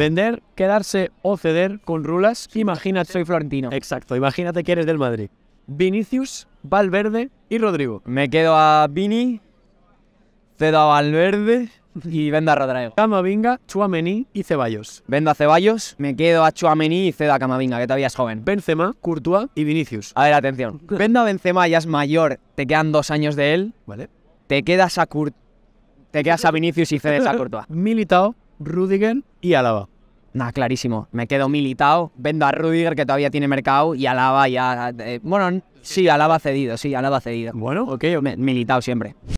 Vender, quedarse o ceder con Rulas. Imagínate, soy florentino. Exacto, imagínate que eres del Madrid. Vinicius, Valverde y Rodrigo. Me quedo a Vini, cedo a Valverde y vendo a Rodrigo. Camavinga, Chuamení y Ceballos. Vendo a Ceballos, me quedo a Chuamení y cedo a Camavinga, que todavía es joven. Benzema, Courtois y Vinicius. A ver, atención. Vendo a Benzema, ya es mayor, te quedan dos años de él. Vale. Te quedas a Courtois. Te quedas a Vinicius y cedes a Courtois. Militao, Rudiger y Álava. Nada, clarísimo. Me quedo militado, vendo a Rudiger que todavía tiene mercado y Alaba ya... Eh, bueno, sí, Alaba cedido, sí, Alaba cedido. Bueno, ok. militado siempre.